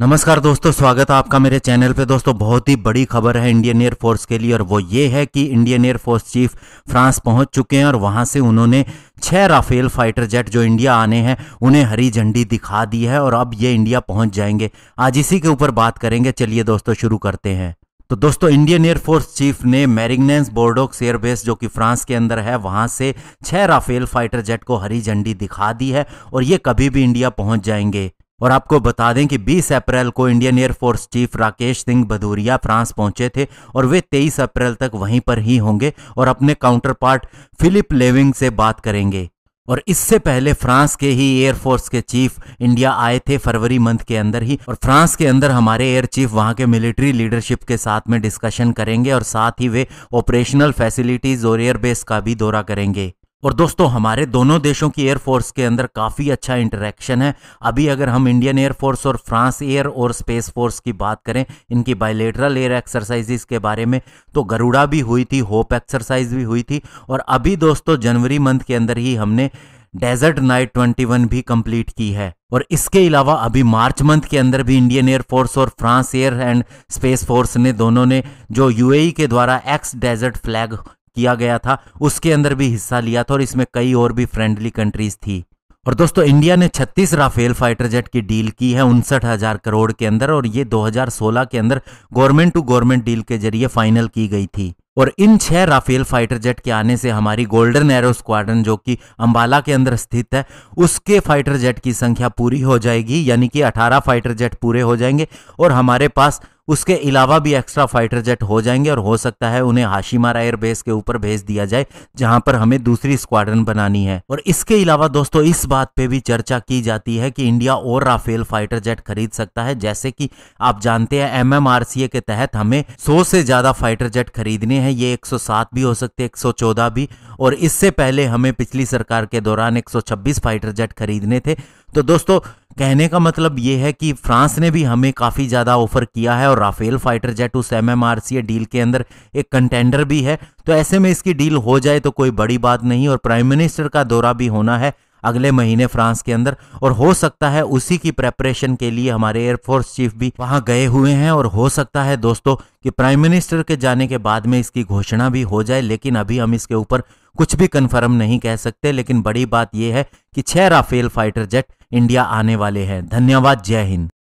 नमस्कार दोस्तों स्वागत है आपका मेरे चैनल पे दोस्तों बहुत ही बड़ी खबर है इंडियन एयर फोर्स के लिए और वो ये है कि Indian air force chief France पहुंच चुके हैं और वहां से उन्होंने छह राफेल फाइटर जेट जो इंडिया आने हैं उन्हें हरी झंडी दिखा दी है और अब ये इंडिया पहुंच जाएंगे आज इसी के ऊपर बात करेंगे चलिए दोस्तों शुरू करते हैं तो दोस्तों इंडियन एयरफोर्स चीफ ने मैरिग्नेंस बोर्डोक्स एयरबेस जो कि फ्रांस के अंदर है वहां से छह राफेल फाइटर जेट को हरी झंडी दिखा दी है और ये कभी भी इंडिया पहुंच जाएंगे और आपको बता दें कि 20 अप्रैल को Indian airforce chief Rakesh Singh Bhadauria France पहुंचे थे और वे 23 अप्रैल तक वहीं पर ही होंगे और अपने काउंटर पार्ट फिलिप लेविंग से बात करेंगे और इससे पहले फ्रांस के ही एयरफोर्स के चीफ इंडिया आए थे फरवरी मंथ के अंदर ही और फ्रांस के अंदर हमारे एयर चीफ वहां के मिलिट्री लीडरशिप के साथ में डिस्कशन करेंगे और साथ ही वे ऑपरेशनल फैसिलिटीज और एयरबेस का भी दौरा करेंगे और दोस्तों हमारे दोनों देशों की एयरफोर्स के अंदर काफ़ी अच्छा इंटरेक्शन है अभी अगर हम इंडियन एयरफोर्स और फ्रांस एयर और स्पेस फोर्स की बात करें इनकी बायलेटरल एयर एक्सरसाइजेज के बारे में तो गरुड़ा भी हुई थी होप एक्सरसाइज भी हुई थी और अभी दोस्तों जनवरी मंथ के अंदर ही हमने डेजर्ट नाइट ट्वेंटी भी कंप्लीट की है और इसके अलावा अभी मार्च मंथ के अंदर भी इंडियन एयरफोर्स और France air and space force ने दोनों ने जो यूएई e के द्वारा एक्स डेजर्ट फ्लैग किया गया था उसके अंदर भी हिस्सा लिया था और इसमें कई और भी फ्रेंडली कंट्रीज थी और दोस्तों इंडिया ने 36 राफेल फाइटर जेट की डील की है उनसठ हजार करोड़ के अंदर और ये 2016 के अंदर गवर्नमेंट टू गवर्नमेंट डील के जरिए फाइनल की गई थी और इन छह राफेल फाइटर जेट के आने से हमारी गोल्डन एरो स्क्वाड्रन जो कि अंबाला के अंदर स्थित है उसके फाइटर जेट की संख्या पूरी हो जाएगी यानी कि 18 फाइटर जेट पूरे हो जाएंगे और हमारे पास उसके अलावा भी एक्स्ट्रा फाइटर जेट हो जाएंगे और हो सकता है उन्हें हाशिमारा एयरबेस के ऊपर भेज दिया जाए जहां पर हमें दूसरी स्क्वाड्रन बनानी है और इसके अलावा दोस्तों इस बात पे भी चर्चा की जाती है कि इंडिया और राफेल फाइटर जेट खरीद सकता है जैसे कि आप जानते हैं एमएमआरसीए के तहत हमें सौ से ज्यादा फाइटर जेट खरीदने हैं ये एक भी हो सकते हैं 114 भी और इससे पहले हमें पिछली सरकार के दौरान एक फाइटर जेट खरीदने थे तो दोस्तों कहने का मतलब ये है कि फ्रांस ने भी हमें काफ़ी ज़्यादा ऑफर किया है और राफेल फाइटर जेट उस M M R C deal के अंदर एक कंटेंडर भी है तो ऐसे में इसकी डील हो जाए तो कोई बड़ी बात नहीं और प्राइम मिनिस्टर का दौरा भी होना है अगले महीने फ्रांस के अंदर और हो सकता है उसी की प्रेपरेशन के लिए हमारे एयरफोर्स चीफ भी वहां गए हुए हैं और हो सकता है दोस्तों कि प्राइम मिनिस्टर के जाने के बाद में इसकी घोषणा भी हो जाए लेकिन अभी हम इसके ऊपर कुछ भी कंफर्म नहीं कह सकते लेकिन बड़ी बात यह है कि छह राफेल फाइटर जेट इंडिया आने वाले हैं धन्यवाद जय हिंद